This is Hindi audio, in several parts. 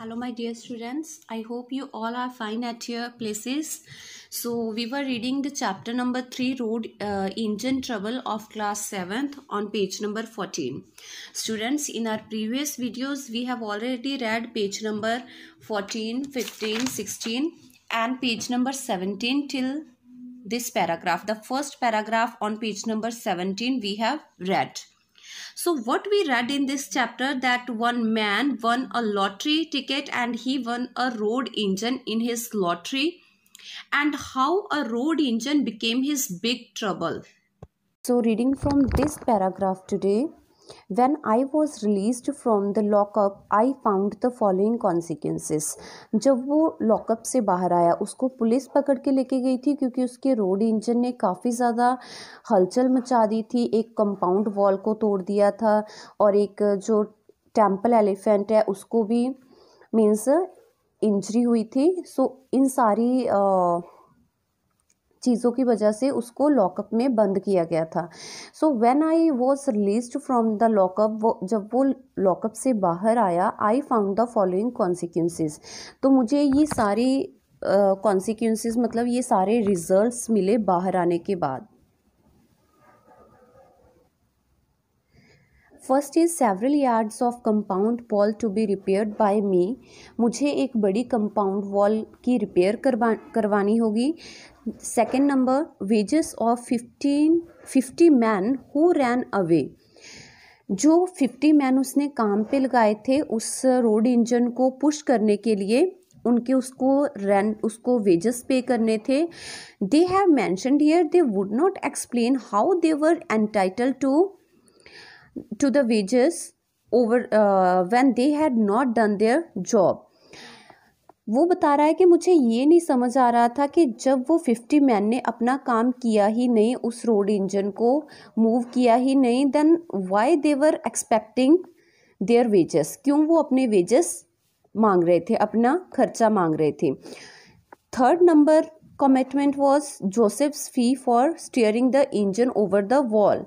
hello my dear students i hope you all are fine at your places so we were reading the chapter number 3 road uh, engine trouble of class 7th on page number 14 students in our previous videos we have already read page number 14 15 16 and page number 17 till this paragraph the first paragraph on page number 17 we have read so what we read in this chapter that one man won a lottery ticket and he won a road engine in his lottery and how a road engine became his big trouble. So reading from this paragraph today When I was released from the lockup, I found the following consequences. जब वो लॉकअप से बाहर आया उसको पुलिस पकड़ के लेके गई थी क्योंकि उसके रोड इंजन ने काफ़ी ज़्यादा हलचल मचा दी थी एक कंपाउंड वॉल को तोड़ दिया था और एक जो टेम्पल एलिफेंट है उसको भी मीन्स इंजरी हुई थी सो इन सारी आ, चीज़ों की वजह से उसको लॉकअप में बंद किया गया था so when I was released from the lockup वो जब वो लॉकअप से बाहर आया I found the following consequences तो मुझे ये सारी कॉन्सिक्वेंसेज uh, मतलब ये सारे रिजल्ट्स मिले बाहर आने के बाद first is several yards of compound wall to be repaired by me मुझे एक बड़ी कंपाउंड वॉल की रिपेयर करवा करवानी होगी second number wages of 15 50 man who ran away जो 50 मैन उसने काम पे लगाए थे उस रोड इंजन को पुश करने के लिए उनके उसको रेंट उसको वेजेस पे करने थे they have mention here they would not explain how they were entitled to to the wages over when they had not done their job वो बता रहा है कि मुझे ये नहीं समझ आ रहा था कि जब वो फिफ्टी मैन ने अपना काम किया ही नहीं उस रोड इंजन को मूव किया ही नहीं then why they were expecting their wages क्यों वो अपने वेजेस मांग रहे थे अपना खर्चा मांग रहे थे third number commitment was Joseph's fee for steering the engine over the wall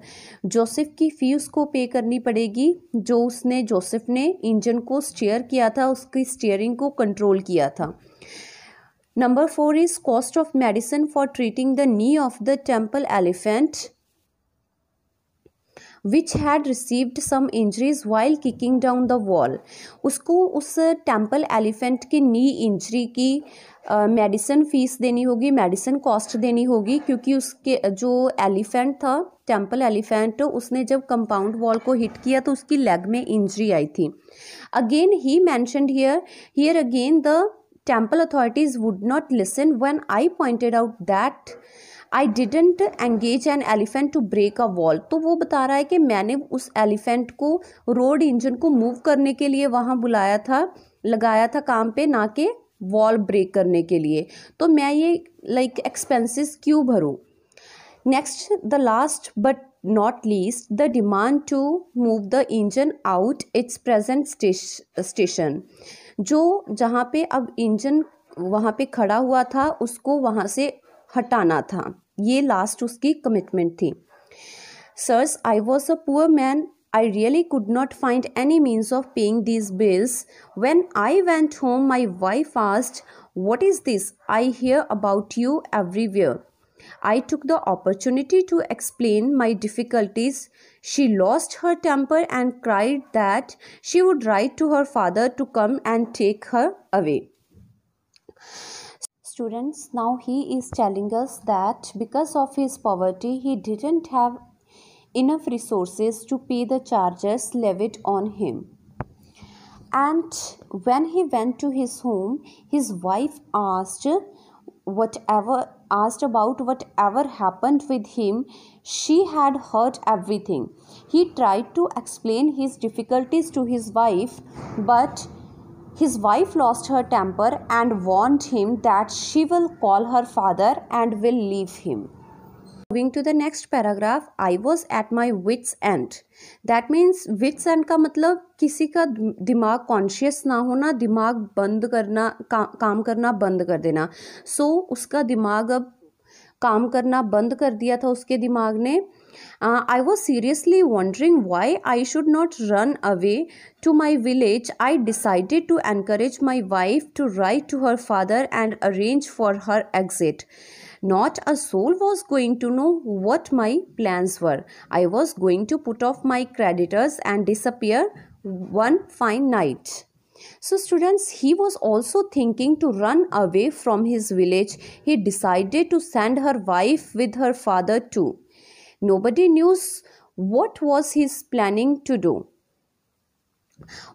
Joseph की फ़ी उसको पे करनी पड़ेगी जो उसने जोसेफ ने इंजन को स्टीयर किया था उसकी स्टीयरिंग को कंट्रोल किया था number four is cost of medicine for treating the knee of the temple elephant which had received some injuries while kicking down the wall उसको उस टेम्पल एलिफेंट की नी इंजरी की मेडिसिन uh, फीस देनी होगी मेडिसिन कॉस्ट देनी होगी क्योंकि उसके जो एलिफेंट था टेम्पल एलिफेंट उसने जब कंपाउंड वॉल को हिट किया तो उसकी लेग में इंजरी आई थी again he mentioned here here again the temple authorities would not listen when I pointed out that I didn't engage an elephant to break a wall तो वो बता रहा है कि मैंने उस एलिफेंट को रोड इंजन को मूव करने के लिए वहाँ बुलाया था लगाया था काम पे ना कि वॉल ब्रेक करने के लिए तो मैं ये लाइक एक्सपेंसेस क्यों भरूँ next the last but not least the demand to move the engine out its present station जो जहाँ पे अब इंजन वहाँ पे खड़ा हुआ था उसको वहाँ से हटाना था ये लास्ट उसकी कमिटमेंट थी sirs I was a poor man I really could not find any means of paying these bills. When I went home, my wife asked, What is this? I hear about you everywhere. I took the opportunity to explain my difficulties. She lost her temper and cried that she would write to her father to come and take her away. students now he is telling us that because of his poverty he didn't have enough resources to pay the charges levied on him and when he went to his home his wife asked whatever asked about whatever happened with him she had heard everything he tried to explain his difficulties to his wife but His wife lost her temper and warned him that she will call her father and will leave him. Moving to the next paragraph, I was at my wits end. That means wits end ka matlab kisi ka dimag conscious na hona dimag band karna ka, kaam karna band kar dena so, uska dimag ab kaam karna band kar diya tha uske dimag ne Uh, I was seriously wondering why I should not run away to my village. I decided to encourage my wife to write to her father and arrange for her exit. Not a soul was going to know what my plans were. I was going to put off my creditors and disappear one fine night. So, students, he was also thinking to run away from his village. He decided to send her wife with her father too. nobody knows what was his planning to do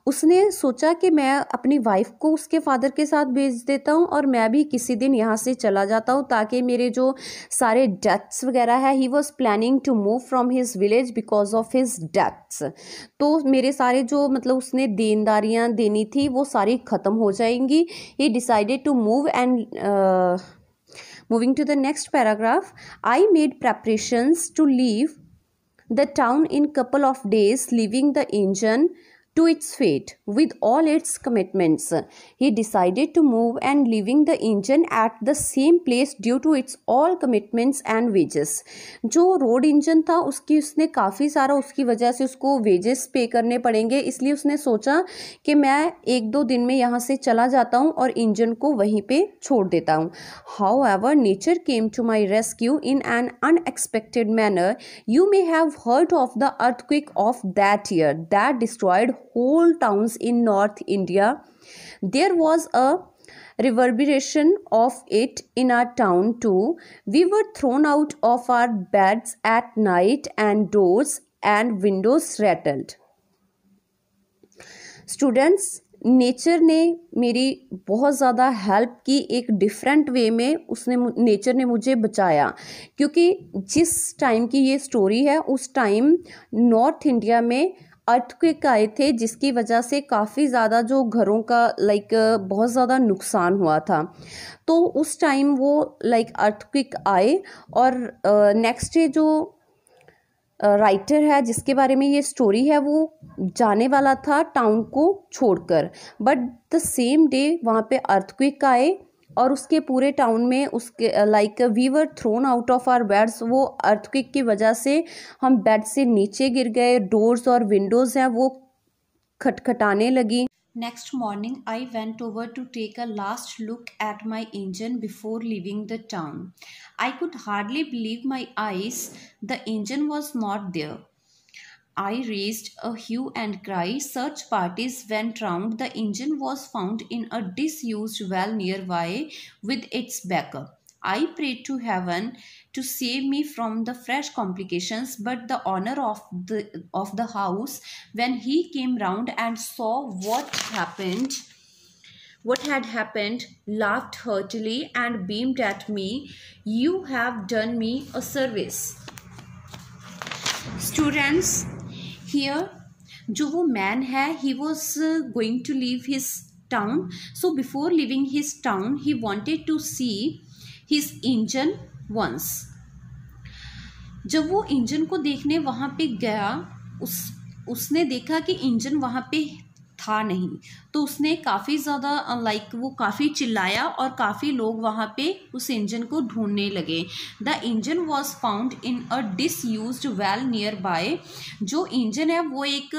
उसने सोचा कि मैं अपनी वाइफ को उसके फादर के साथ भेज देता हूँ और मैं भी किसी दिन यहाँ से चला जाता हूँ ताकि मेरे जो सारे डेथ्स वगैरह है he was planning to move from his village because of his debts तो मेरे सारे जो मतलब उसने देनदारियाँ देनी थी वो सारी ख़त्म हो जाएंगी he decided to move and Moving to the next paragraph, I made preparations to leave the town in couple of days, leaving the engine to its fate with all its commitments. He decided to move and leaving the engine at the same place due to its all commitments and wages. जो रोड इंजन था उसकी उसने काफ़ी सारा उसकी वजह से उसको वेजेस पे करने पड़ेंगे इसलिए उसने सोचा कि मैं एक दो दिन में यहाँ से चला जाता हूँ और इंजन को वहीं पे छोड़ देता हूँ however nature came to my rescue in an unexpected manner you may have heard of the earthquake of that year that destroyed whole towns in north India. There was a reverberation of it in our town too. We were thrown out of our beds at night and doors and windows rattled. students nature ने मेरी बहुत ज़्यादा हेल्प की एक डिफरेंट वे में उसने नेचर ने मुझे बचाया क्योंकि जिस टाइम की ये स्टोरी है उस टाइम नॉर्थ इंडिया में अर्थक्विक आए थे जिसकी वजह से काफ़ी ज़्यादा जो घरों का लाइक बहुत ज़्यादा नुकसान हुआ था तो उस टाइम वो लाइक अर्थक्विक आए और नेक्स्ट डे जो राइटर है जिसके बारे में ये स्टोरी है वो जाने वाला था टाउन को छोड़कर बट द सेम डे वहाँ पे अर्थक्विक आए और उसके पूरे टाउन में उसके like we were thrown out of our beds वो अर्थक्विक की वजह से हम बेड से नीचे गिर गए डोर्स और विंडोज हैं वो खटखटाने लगी next morning I went over to take a last look at my engine before leaving the town I could hardly believe my eyes the engine was not there I raised a hue and cry. Search parties went round. The engine was found in a disused well nearby with its backer. I prayed to heaven to save me from the fresh complications, but the owner of the of the house, when he came round and saw what happened, what had happened, laughed heartily and beamed at me. You have done me a service. Students, here जो वो मैन है he was going to leave his town so before leaving his town he wanted to see his engine once जब वो इंजन को देखने वहाँ पे गया उस उसने देखा कि इंजन वहाँ पे था नहीं तो उसने काफ़ी ज़्यादा लाइक वो काफ़ी चिल्लाया और काफ़ी लोग वहाँ पे उस इंजन को ढूंढने लगे the engine was found in a disuse well nearby जो इंजन है वो एक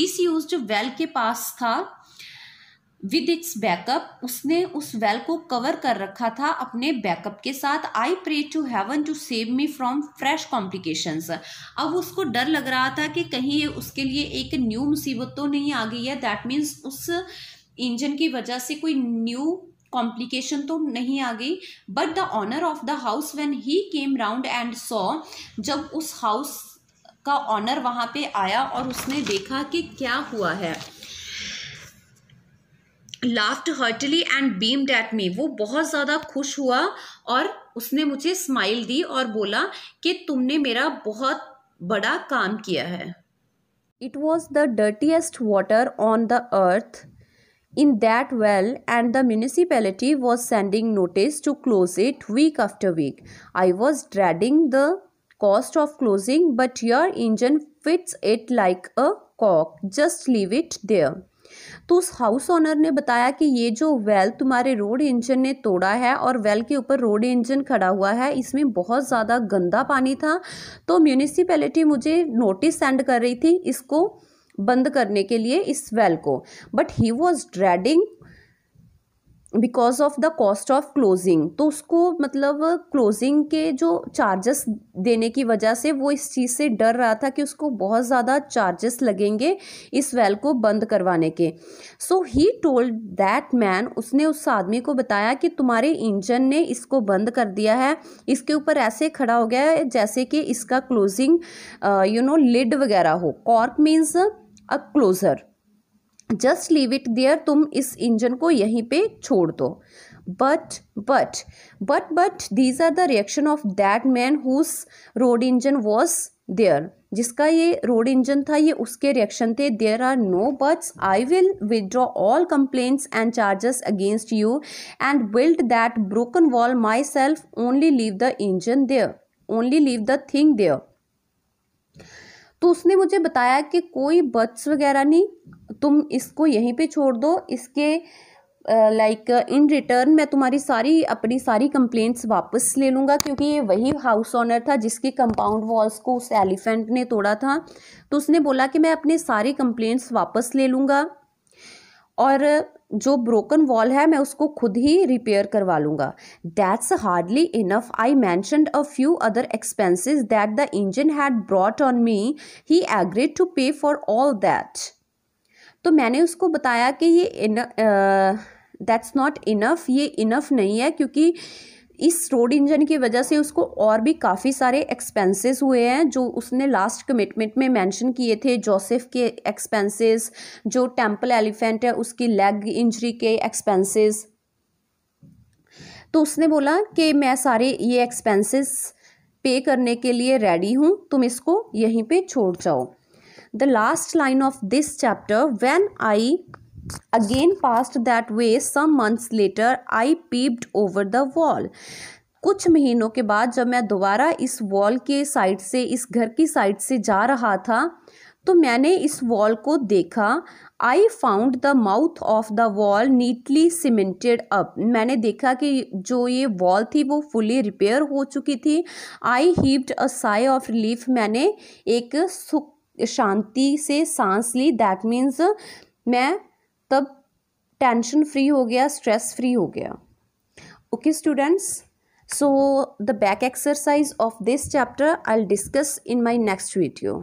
डिस यूज वेल के पास था विद इट्स बैकअप उसने उस वेल को कवर कर रखा था अपने बैकअप के साथ I pray to heaven to save me from fresh complications अब उसको डर लग रहा था कि कहीं ये उसके लिए एक न्यू मुसीबत तो नहीं आ गई है दैट मीन्स उस इंजन की वजह से कोई न्यू कॉम्प्लिकेशन तो नहीं आ गई but the owner of the house when he came round and saw जब उस हाउस का ऑनर वहाँ पे आया और उसने देखा कि क्या हुआ है laughed heartily and beamed at me वो बहुत ज़्यादा खुश हुआ और उसने मुझे स्माइल दी और बोला कि तुमने मेरा बहुत बड़ा काम किया है it was the dirtiest water on the earth in that well and the municipality was sending notice to close it week after week I was dreading the cost of closing but your engine fits it like a कॉक जस्ट लीव इट देयर तो उस हाउस ओनर ने बताया कि ये जो वेल तुम्हारे रोड इंजन ने तोड़ा है और वेल के ऊपर रोड इंजन खड़ा हुआ है इसमें बहुत ज़्यादा गंदा पानी था तो म्यूनिसिपैलिटी मुझे नोटिस सेंड कर रही थी इसको बंद करने के लिए इस वेल को but he was dreading because of the cost of closing तो उसको मतलब क्लोजिंग के जो चार्जेस देने की वजह से वो इस चीज़ से डर रहा था कि उसको बहुत ज़्यादा चार्जेस लगेंगे इस वेल को बंद करवाने के so he told that man उसने उस आदमी को बताया कि तुम्हारे इंजन ने इसको बंद कर दिया है इसके ऊपर ऐसे खड़ा हो गया है जैसे कि इसका क्लोजिंग यू नो लिड वगैरह हो cork means a closure just leave it there तुम इस इंजन को यहीं पे छोड़ दो but but but but these are the reaction of that man whose road engine was there जिसका ये रोड इंजन था ये उसके रिएक्शन थे there are no buts I will withdraw all complaints and charges against you and build that broken wall myself only leave the engine there only leave the thing there तो उसने मुझे बताया कि कोई बर्ड्स वगैरह नहीं तुम इसको यहीं पे छोड़ दो इसके लाइक इन रिटर्न मैं तुम्हारी सारी अपनी सारी कंप्लेंट्स वापस ले लूँगा क्योंकि ये वही हाउस ऑनर था जिसकी कंपाउंड वॉल्स को उस एलिफेंट ने तोड़ा था तो उसने बोला कि मैं अपने सारी कंप्लेंट्स वापस ले लूँगा और जो ब्रोकन वॉल है मैं उसको खुद ही रिपेयर करवा लूँगा that's hardly enough I mentioned a few other expenses that the engine had brought on me he agreed to पे फॉर ऑल दैट तो मैंने उसको बताया कि ये दैट्स नॉट इनफ ये इनफ नहीं है क्योंकि इस रोड इंजन की वजह से उसको और भी काफ़ी सारे एक्सपेंसेस हुए हैं जो उसने लास्ट कमिटमेंट में मेंशन किए थे जोसेफ के एक्सपेंसेस जो टेंपल एलिफेंट है उसकी लेग इंजरी के एक्सपेंसेस तो उसने बोला कि मैं सारे ये एक्सपेंसेस पे करने के लिए रेडी हूँ तुम इसको यहीं पे छोड़ जाओ the last line of this chapter when I again passed that way some months later I peeped over the wall कुछ महीनों के बाद जब मैं दोबारा इस वॉल के साइड से इस घर की साइड से जा रहा था तो मैंने इस वॉल को देखा I found the mouth of the wall neatly cemented up मैंने देखा कि जो ये वॉल थी वो फुली रिपेयर हो चुकी थी I heaved a sigh of relief मैंने एक सुख शांति से सांस ली दैट मीन्स मैं तब टेंशन फ्री हो गया स्ट्रेस फ्री हो गया okay students so the back exercise of this chapter I discuss in my next video